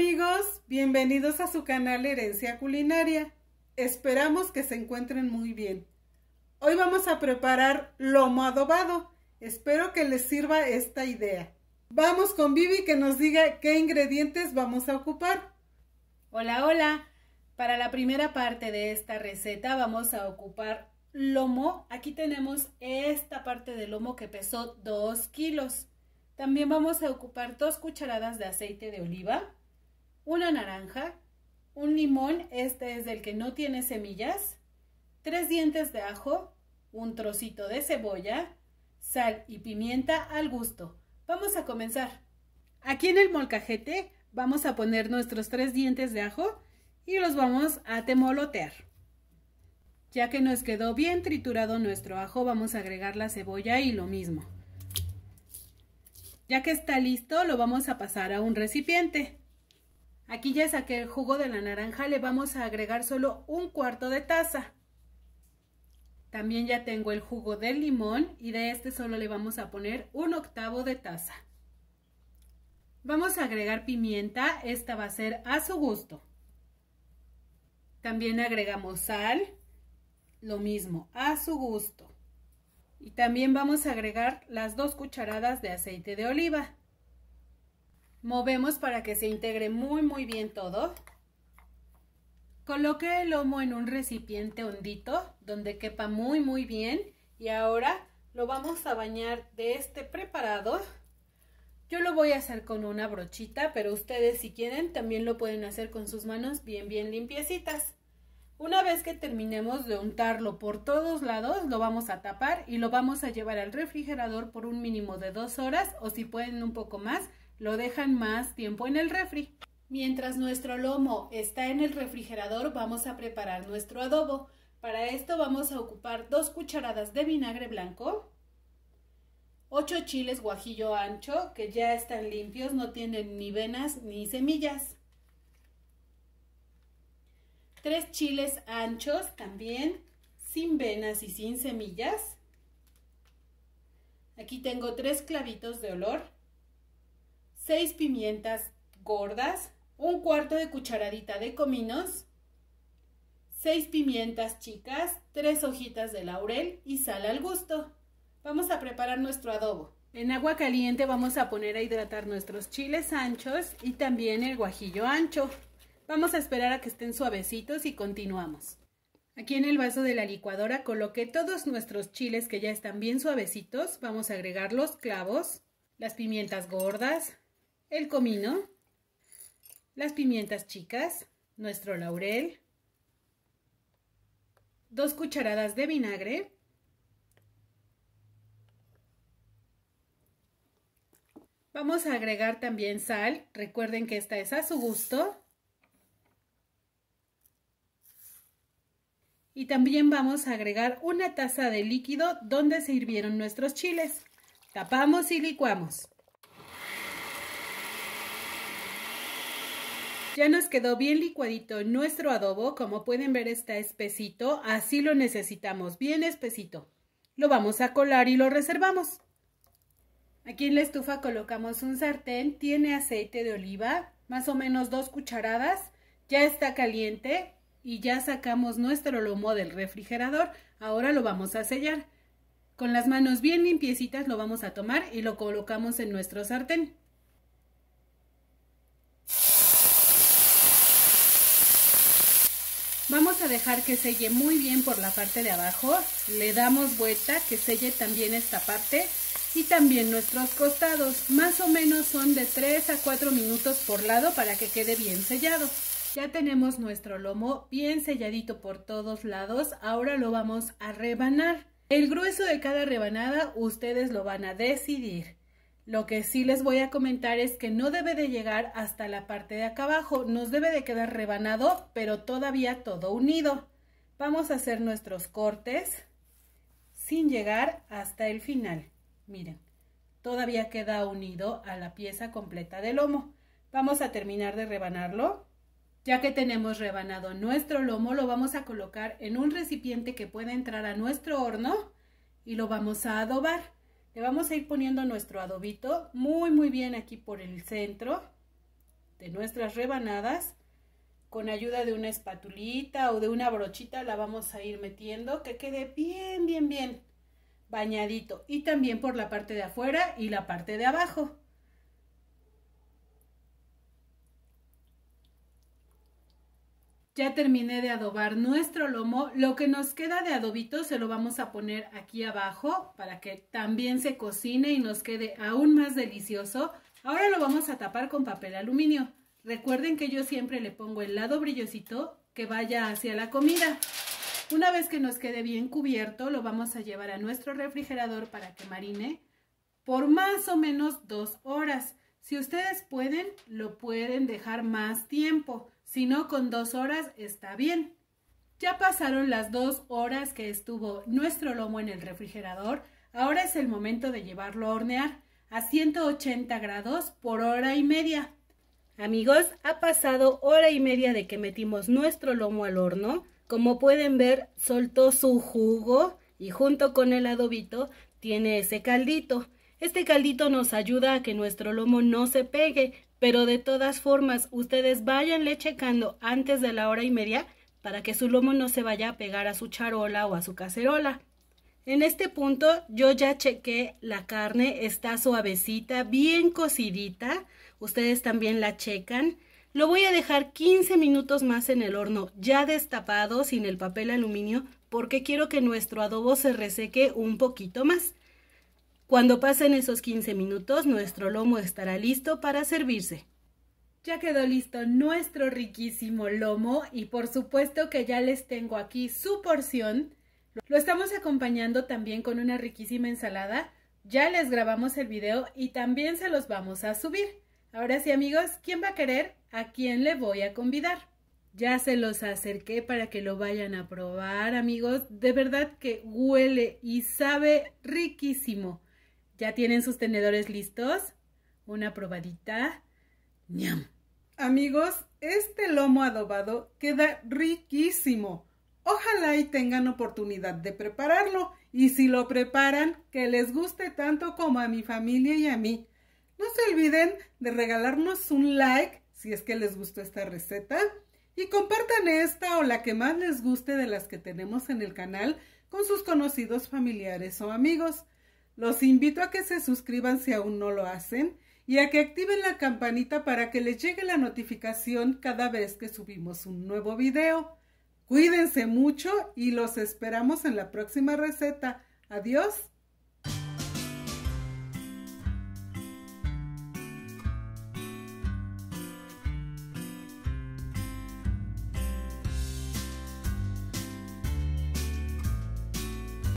amigos, bienvenidos a su canal Herencia Culinaria. Esperamos que se encuentren muy bien. Hoy vamos a preparar lomo adobado. Espero que les sirva esta idea. Vamos con Vivi que nos diga qué ingredientes vamos a ocupar. Hola, hola. Para la primera parte de esta receta vamos a ocupar lomo. Aquí tenemos esta parte de lomo que pesó 2 kilos. También vamos a ocupar dos cucharadas de aceite de oliva, una naranja, un limón, este es el que no tiene semillas, tres dientes de ajo, un trocito de cebolla, sal y pimienta al gusto. Vamos a comenzar. Aquí en el molcajete vamos a poner nuestros tres dientes de ajo y los vamos a temolotear. Ya que nos quedó bien triturado nuestro ajo, vamos a agregar la cebolla y lo mismo. Ya que está listo, lo vamos a pasar a un recipiente. Aquí ya saqué el jugo de la naranja, le vamos a agregar solo un cuarto de taza. También ya tengo el jugo del limón y de este solo le vamos a poner un octavo de taza. Vamos a agregar pimienta, esta va a ser a su gusto. También agregamos sal, lo mismo, a su gusto. Y también vamos a agregar las dos cucharadas de aceite de oliva. Movemos para que se integre muy muy bien todo. Coloque el lomo en un recipiente hondito donde quepa muy muy bien y ahora lo vamos a bañar de este preparado. Yo lo voy a hacer con una brochita, pero ustedes si quieren también lo pueden hacer con sus manos bien bien limpiecitas. Una vez que terminemos de untarlo por todos lados, lo vamos a tapar y lo vamos a llevar al refrigerador por un mínimo de dos horas o si pueden un poco más lo dejan más tiempo en el refri. Mientras nuestro lomo está en el refrigerador, vamos a preparar nuestro adobo. Para esto vamos a ocupar dos cucharadas de vinagre blanco, 8 chiles guajillo ancho que ya están limpios, no tienen ni venas ni semillas. tres chiles anchos también, sin venas y sin semillas. Aquí tengo tres clavitos de olor. 6 pimientas gordas, un cuarto de cucharadita de cominos, 6 pimientas chicas, 3 hojitas de laurel y sal al gusto. Vamos a preparar nuestro adobo. En agua caliente vamos a poner a hidratar nuestros chiles anchos y también el guajillo ancho. Vamos a esperar a que estén suavecitos y continuamos. Aquí en el vaso de la licuadora coloqué todos nuestros chiles que ya están bien suavecitos. Vamos a agregar los clavos, las pimientas gordas, el comino, las pimientas chicas, nuestro laurel, dos cucharadas de vinagre, Vamos a agregar también sal, recuerden que esta es a su gusto. Y también vamos a agregar una taza de líquido donde se hirvieron nuestros chiles. Tapamos y licuamos. Ya nos quedó bien licuadito nuestro adobo, como pueden ver está espesito, así lo necesitamos, bien espesito. Lo vamos a colar y lo reservamos. Aquí en la estufa colocamos un sartén, tiene aceite de oliva, más o menos dos cucharadas, ya está caliente y ya sacamos nuestro lomo del refrigerador. Ahora lo vamos a sellar. Con las manos bien limpiecitas lo vamos a tomar y lo colocamos en nuestro sartén. Vamos a dejar que selle muy bien por la parte de abajo. Le damos vuelta, que selle también esta parte y también nuestros costados. Más o menos son de 3 a 4 minutos por lado para que quede bien sellado. Ya tenemos nuestro lomo bien selladito por todos lados. Ahora lo vamos a rebanar. El grueso de cada rebanada ustedes lo van a decidir. Lo que sí les voy a comentar es que no debe de llegar hasta la parte de acá abajo, nos debe de quedar rebanado, pero todavía todo unido. Vamos a hacer nuestros cortes sin llegar hasta el final. Miren, todavía queda unido a la pieza completa del lomo. Vamos a terminar de rebanarlo. Ya que tenemos rebanado nuestro lomo, lo vamos a colocar en un recipiente que pueda entrar a nuestro horno y lo vamos a adobar. Le vamos a ir poniendo nuestro adobito muy muy bien aquí por el centro de nuestras rebanadas. Con ayuda de una espatulita o de una brochita la vamos a ir metiendo que quede bien bien bien bañadito. Y también por la parte de afuera y la parte de abajo. Ya terminé de adobar nuestro lomo. Lo que nos queda de adobito se lo vamos a poner aquí abajo para que también se cocine y nos quede aún más delicioso. Ahora lo vamos a tapar con papel aluminio. Recuerden que yo siempre le pongo el lado brillosito que vaya hacia la comida. Una vez que nos quede bien cubierto, lo vamos a llevar a nuestro refrigerador para que marine por más o menos dos horas. Si ustedes pueden, lo pueden dejar más tiempo, si no con dos horas está bien. Ya pasaron las dos horas que estuvo nuestro lomo en el refrigerador, ahora es el momento de llevarlo a hornear a 180 grados por hora y media. Amigos, ha pasado hora y media de que metimos nuestro lomo al horno. Como pueden ver, soltó su jugo y junto con el adobito tiene ese caldito. Este caldito nos ayuda a que nuestro lomo no se pegue, pero de todas formas ustedes váyanle checando antes de la hora y media para que su lomo no se vaya a pegar a su charola o a su cacerola. En este punto yo ya chequé la carne, está suavecita, bien cocidita, ustedes también la checan. Lo voy a dejar 15 minutos más en el horno, ya destapado, sin el papel aluminio, porque quiero que nuestro adobo se reseque un poquito más. Cuando pasen esos 15 minutos, nuestro lomo estará listo para servirse. Ya quedó listo nuestro riquísimo lomo y por supuesto que ya les tengo aquí su porción. Lo estamos acompañando también con una riquísima ensalada. Ya les grabamos el video y también se los vamos a subir. Ahora sí amigos, ¿quién va a querer? ¿A quién le voy a convidar? Ya se los acerqué para que lo vayan a probar amigos. De verdad que huele y sabe riquísimo. ¿Ya tienen sus tenedores listos? Una probadita. ¡Niam! Amigos, este lomo adobado queda riquísimo. Ojalá y tengan oportunidad de prepararlo. Y si lo preparan, que les guste tanto como a mi familia y a mí. No se olviden de regalarnos un like si es que les gustó esta receta. Y compartan esta o la que más les guste de las que tenemos en el canal con sus conocidos, familiares o amigos. Los invito a que se suscriban si aún no lo hacen y a que activen la campanita para que les llegue la notificación cada vez que subimos un nuevo video. Cuídense mucho y los esperamos en la próxima receta. Adiós.